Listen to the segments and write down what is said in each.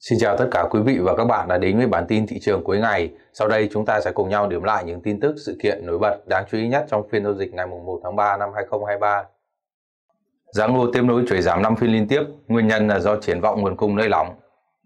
Xin chào tất cả quý vị và các bạn đã đến với bản tin thị trường cuối ngày. Sau đây chúng ta sẽ cùng nhau điểm lại những tin tức sự kiện nổi bật đáng chú ý nhất trong phiên giao dịch ngày 1 tháng 3 năm 2023. Giá ngô tiếp nối chuỗi giảm 5 phiên liên tiếp, nguyên nhân là do triển vọng nguồn cung nơi lỏng,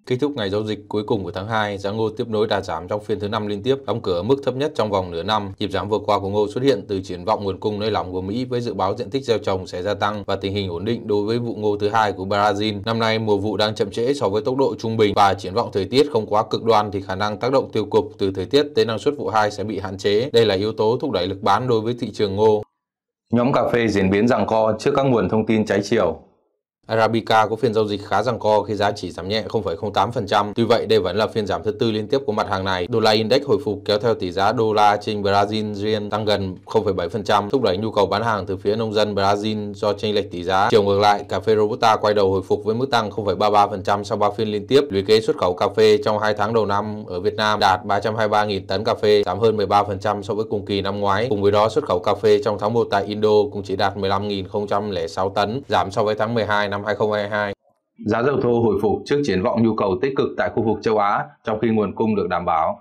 Kết thúc ngày giao dịch cuối cùng của tháng 2, giá ngô tiếp nối đà giảm trong phiên thứ năm liên tiếp, đóng cửa ở mức thấp nhất trong vòng nửa năm. Nhịp giảm vừa qua của ngô xuất hiện từ triển vọng nguồn cung nơi lỏng của Mỹ với dự báo diện tích gieo trồng sẽ gia tăng và tình hình ổn định đối với vụ ngô thứ hai của Brazil. Năm nay mùa vụ đang chậm trễ so với tốc độ trung bình và triển vọng thời tiết không quá cực đoan thì khả năng tác động tiêu cực từ thời tiết tới năng suất vụ hai sẽ bị hạn chế. Đây là yếu tố thúc đẩy lực bán đối với thị trường ngô. Nhóm cà phê diễn biến giằng co trước các nguồn thông tin trái chiều. Arabica có phiên giao dịch khá rằng co khi giá chỉ giảm nhẹ 0,08%. Tuy vậy, đây vẫn là phiên giảm thứ tư liên tiếp của mặt hàng này. Đô la index hồi phục kéo theo tỷ giá đô la trên Brazil riêng tăng gần 0,7%, thúc đẩy nhu cầu bán hàng từ phía nông dân Brazil do chênh lệch tỷ giá. Chiều ngược lại, cà phê Robusta quay đầu hồi phục với mức tăng 0,33% sau 3 phiên liên tiếp. Lũy kế xuất khẩu cà phê trong 2 tháng đầu năm ở Việt Nam đạt 323.000 tấn cà phê, giảm hơn 13% so với cùng kỳ năm ngoái. Cùng với đó, xuất khẩu cà phê trong tháng 1 tại Indo cũng chỉ đạt 15.006 tấn, giảm so với tháng 12 năm 2022. Giá dầu thô hồi phục trước triển vọng nhu cầu tích cực tại khu vực châu Á trong khi nguồn cung được đảm bảo.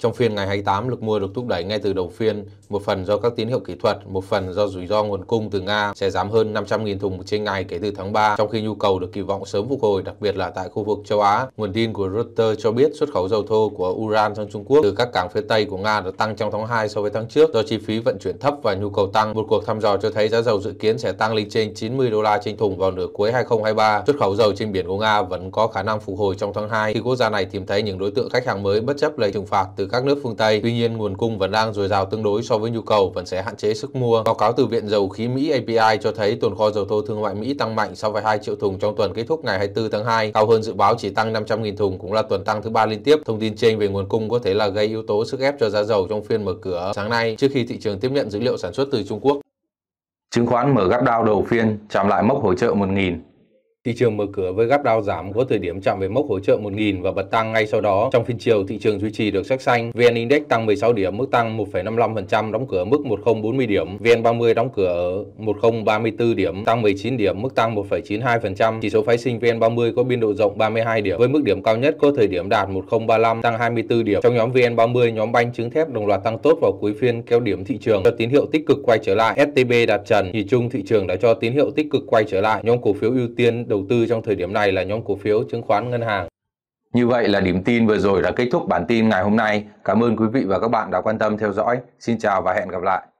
Trong phiên ngày 28, lực mua được thúc đẩy ngay từ đầu phiên, một phần do các tín hiệu kỹ thuật, một phần do rủi ro nguồn cung từ Nga sẽ giảm hơn 500.000 thùng trên ngày kể từ tháng 3, trong khi nhu cầu được kỳ vọng sớm phục hồi, đặc biệt là tại khu vực châu Á. Nguồn tin của Reuters cho biết xuất khẩu dầu thô của Uran sang Trung Quốc từ các cảng phía Tây của Nga đã tăng trong tháng 2 so với tháng trước do chi phí vận chuyển thấp và nhu cầu tăng. Một cuộc thăm dò cho thấy giá dầu dự kiến sẽ tăng lên trên 90 đô la trên thùng vào nửa cuối 2023. Xuất khẩu dầu trên biển của Nga vẫn có khả năng phục hồi trong tháng 2 khi quốc gia này tìm thấy những đối tượng khách hàng mới bất chấp lệnh trừng phạt từ các nước phương Tây. Tuy nhiên, nguồn cung vẫn đang dồi dào tương đối so với nhu cầu vẫn sẽ hạn chế sức mua. Báo cáo từ Viện Dầu khí Mỹ API cho thấy tồn kho dầu thô thương mại Mỹ tăng mạnh sau vài 2 triệu thùng trong tuần kết thúc ngày 24 tháng 2, cao hơn dự báo chỉ tăng 500.000 thùng cũng là tuần tăng thứ ba liên tiếp. Thông tin trên về nguồn cung có thể là gây yếu tố sức ép cho giá dầu trong phiên mở cửa sáng nay trước khi thị trường tiếp nhận dữ liệu sản xuất từ Trung Quốc. Chứng khoán mở gắt đao đầu phiên chạm lại mốc hỗ trợ 1.000 Thị trường mở cửa với gap Dow giảm có thời điểm chạm về mốc hỗ trợ 1.000 và bật tăng ngay sau đó. Trong phiên chiều, thị trường duy trì được sắc xanh. VN Index tăng 16 điểm, mức tăng 1,55%, đóng cửa mức 1040 điểm. VN30 đóng cửa ở 1034 điểm, tăng 19 điểm, mức tăng 1,92%. Chỉ số phái sinh VN30 có biên độ rộng 32 điểm, với mức điểm cao nhất có thời điểm đạt 1035, tăng 24 điểm. Trong nhóm VN30, nhóm banh chứng thép đồng loạt tăng tốt vào cuối phiên kéo điểm thị trường, cho tín hiệu tích cực quay trở lại. STB đạt trần, nhìn chung thị trường đã cho tín hiệu tích cực quay trở lại. Nhóm cổ phiếu ưu tiên đầu đầu tư trong thời điểm này là nhóm cổ phiếu chứng khoán ngân hàng. Như vậy là điểm tin vừa rồi đã kết thúc bản tin ngày hôm nay. Cảm ơn quý vị và các bạn đã quan tâm theo dõi. Xin chào và hẹn gặp lại.